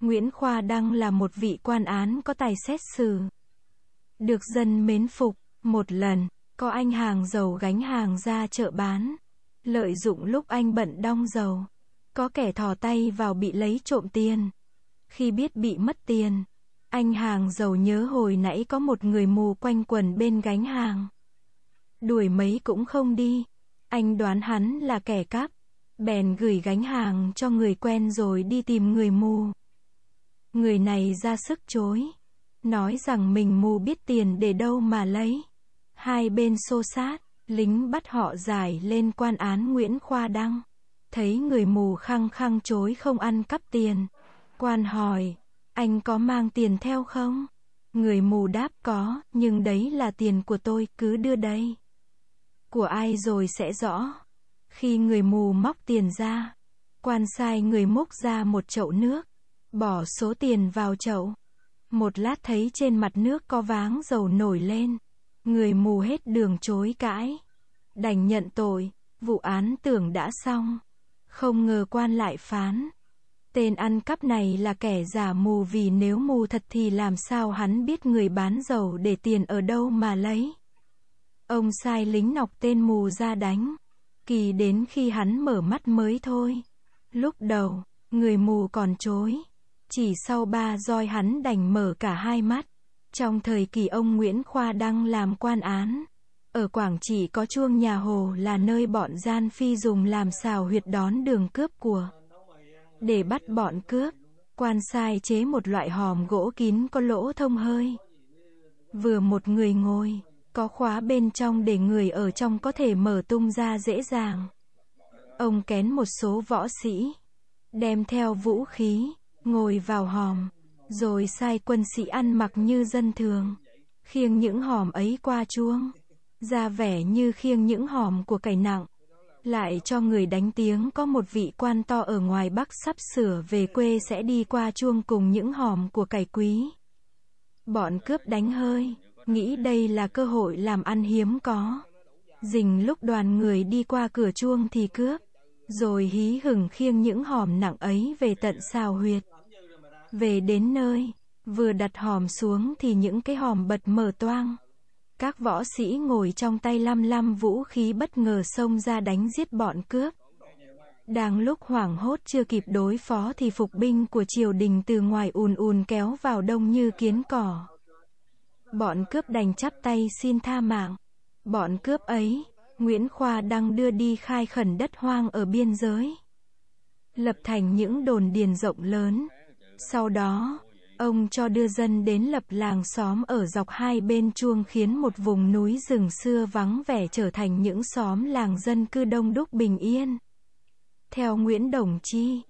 Nguyễn Khoa Đăng là một vị quan án có tài xét xử. Được dân mến phục, một lần, có anh hàng giàu gánh hàng ra chợ bán. Lợi dụng lúc anh bận đong dầu, có kẻ thò tay vào bị lấy trộm tiền. Khi biết bị mất tiền, anh hàng giàu nhớ hồi nãy có một người mù quanh quần bên gánh hàng. Đuổi mấy cũng không đi, anh đoán hắn là kẻ cắp, bèn gửi gánh hàng cho người quen rồi đi tìm người mù. Người này ra sức chối, nói rằng mình mù biết tiền để đâu mà lấy. Hai bên xô sát, lính bắt họ giải lên quan án Nguyễn Khoa Đăng. Thấy người mù khăng khăng chối không ăn cắp tiền. Quan hỏi, anh có mang tiền theo không? Người mù đáp có, nhưng đấy là tiền của tôi, cứ đưa đây. Của ai rồi sẽ rõ. Khi người mù móc tiền ra, quan sai người múc ra một chậu nước, Bỏ số tiền vào chậu. Một lát thấy trên mặt nước có váng dầu nổi lên. Người mù hết đường chối cãi. Đành nhận tội, vụ án tưởng đã xong. Không ngờ quan lại phán. Tên ăn cắp này là kẻ giả mù vì nếu mù thật thì làm sao hắn biết người bán dầu để tiền ở đâu mà lấy. Ông sai lính nọc tên mù ra đánh. Kỳ đến khi hắn mở mắt mới thôi. Lúc đầu, người mù còn chối. Chỉ sau ba roi hắn đành mở cả hai mắt. Trong thời kỳ ông Nguyễn Khoa đang làm quan án, ở Quảng Trị có chuông nhà Hồ là nơi bọn gian phi dùng làm xào huyệt đón đường cướp của. Để bắt bọn cướp, quan sai chế một loại hòm gỗ kín có lỗ thông hơi. Vừa một người ngồi, có khóa bên trong để người ở trong có thể mở tung ra dễ dàng. Ông kén một số võ sĩ, đem theo vũ khí, ngồi vào hòm, rồi sai quân sĩ ăn mặc như dân thường, khiêng những hòm ấy qua chuông, ra vẻ như khiêng những hòm của cải nặng, lại cho người đánh tiếng có một vị quan to ở ngoài Bắc sắp sửa về quê sẽ đi qua chuông cùng những hòm của cải quý. Bọn cướp đánh hơi, nghĩ đây là cơ hội làm ăn hiếm có. Dình lúc đoàn người đi qua cửa chuông thì cướp, rồi hí hửng khiêng những hòm nặng ấy về tận sao huyệt. Về đến nơi, vừa đặt hòm xuống thì những cái hòm bật mở toang. Các võ sĩ ngồi trong tay lăm lăm vũ khí bất ngờ xông ra đánh giết bọn cướp. Đang lúc hoảng hốt chưa kịp đối phó thì phục binh của triều đình từ ngoài ùn ùn kéo vào đông như kiến cỏ. Bọn cướp đành chắp tay xin tha mạng. Bọn cướp ấy, Nguyễn Khoa đang đưa đi khai khẩn đất hoang ở biên giới. Lập thành những đồn điền rộng lớn, sau đó, ông cho đưa dân đến lập làng xóm ở dọc hai bên chuông khiến một vùng núi rừng xưa vắng vẻ trở thành những xóm làng dân cư đông đúc bình yên. Theo Nguyễn Đồng Chi